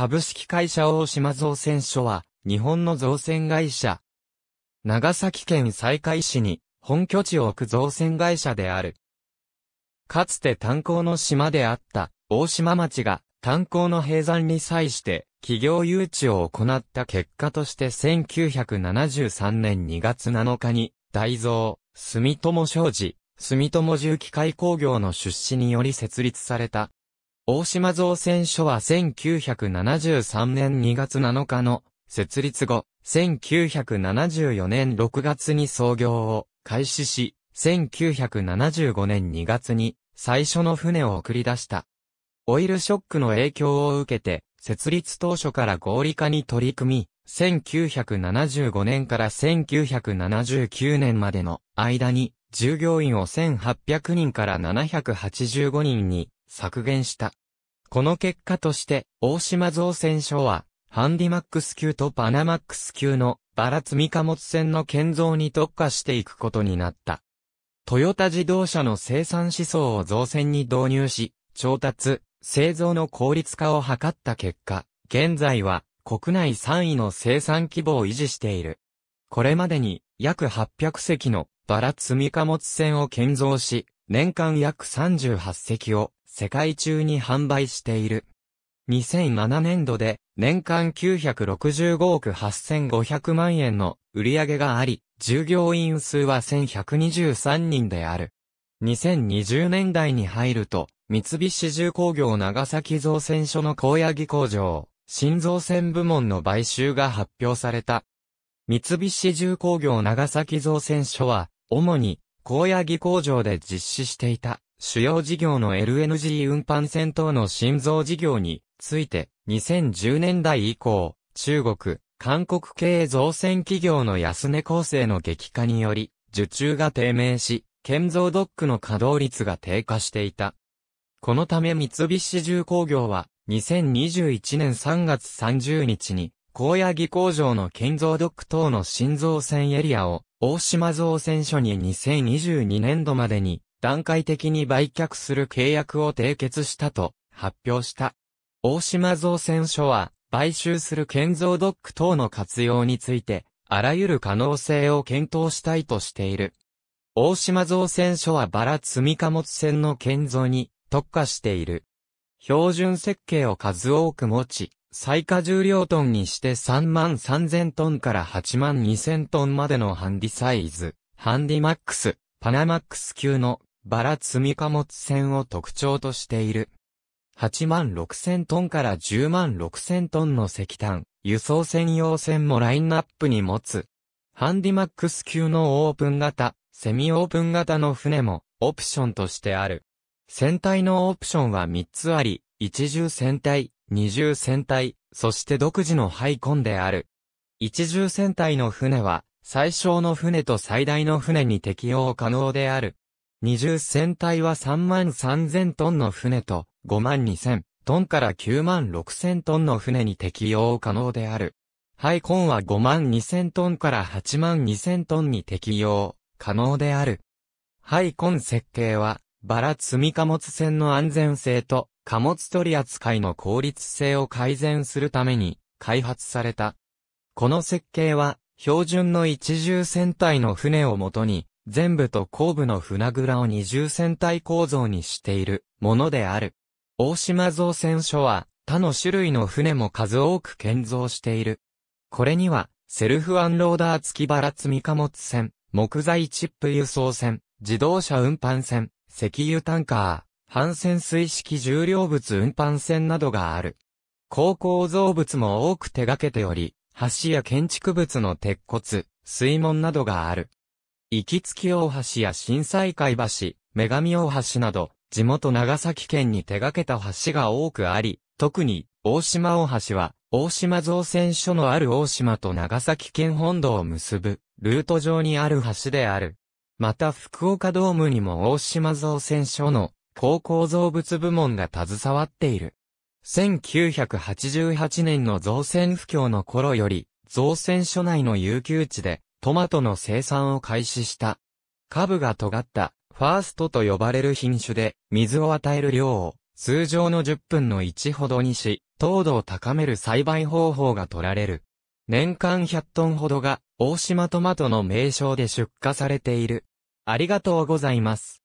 株式会社大島造船所は、日本の造船会社。長崎県西海市に、本拠地を置く造船会社である。かつて炭鉱の島であった大島町が炭鉱の閉山に際して企業誘致を行った結果として1973年2月7日に大蔵、住友商事、住友重機械工業の出資により設立された大島造船所は1973年2月7日の設立後、1974年6月に創業を開始し、1975年2月に最初の船を送り出した。オイルショックの影響を受けて、設立当初から合理化に取り組み、1975年から1979年までの間に従業員を1800人から785人に削減した。この結果として、大島造船所は、ハンディマックス級とパナマックス級のバラ積み貨物船の建造に特化していくことになった。トヨタ自動車の生産思想を造船に導入し、調達、製造の効率化を図った結果、現在は国内3位の生産規模を維持している。これまでに約800隻のバラ積み貨物船を建造し、年間約38隻を世界中に販売している。2007年度で年間965億8500万円の売上があり、従業員数は1123人である。2020年代に入ると、三菱重工業長崎造船所の高野木工場、新造船部門の買収が発表された。三菱重工業長崎造船所は、主に、高野木工場で実施していた、主要事業の LNG 運搬船等の新造事業について、2010年代以降、中国、韓国系造船企業の安値構成の激化により、受注が低迷し、建造ドックの稼働率が低下していた。このため三菱重工業は、2021年3月30日に、高野木工場の建造ドック等の新造船エリアを、大島造船所に2022年度までに段階的に売却する契約を締結したと発表した。大島造船所は、買収する建造ドック等の活用について、あらゆる可能性を検討したいとしている。大島造船所はバラ積み貨物船の建造に特化している。標準設計を数多く持ち、最下重量トンにして3万3000トンから8万2000トンまでのハンディサイズ、ハンディマックス、パナマックス級のバラ積み貨物船を特徴としている。8万6千トンから10万6千トンの石炭、輸送専用船もラインナップに持つ。ハンディマックス級のオープン型、セミオープン型の船もオプションとしてある。船体のオプションは3つあり、一重船体、二重船体、そして独自のハイコンである。一重船体の船は、最小の船と最大の船に適用可能である。20船体は3万3000トンの船と5万2000トンから9万6000トンの船に適用可能である。ハイコンは5万2000トンから8万2000トンに適用可能である。ハイコン設計はバラ積み貨物船の安全性と貨物取扱いの効率性を改善するために開発された。この設計は標準の一重船体の船をもとに全部と後部の船倉を二重船体構造にしているものである。大島造船所は他の種類の船も数多く建造している。これには、セルフアンローダー付きバラ積み貨物船、木材チップ輸送船、自動車運搬船、石油タンカー、反潜水式重量物運搬船などがある。高構造物も多く手掛けており、橋や建築物の鉄骨、水門などがある。行きつき大橋や震災海橋、女神大橋など、地元長崎県に手掛けた橋が多くあり、特に、大島大橋は、大島造船所のある大島と長崎県本土を結ぶ、ルート上にある橋である。また福岡ドームにも大島造船所の高構造物部門が携わっている。1988年の造船不況の頃より、造船所内の遊休地でトマトの生産を開始した。株が尖った、ファーストと呼ばれる品種で、水を与える量を、通常の10分の1ほどにし、糖度を高める栽培方法が取られる。年間100トンほどが、大島トマトの名称で出荷されている。ありがとうございます。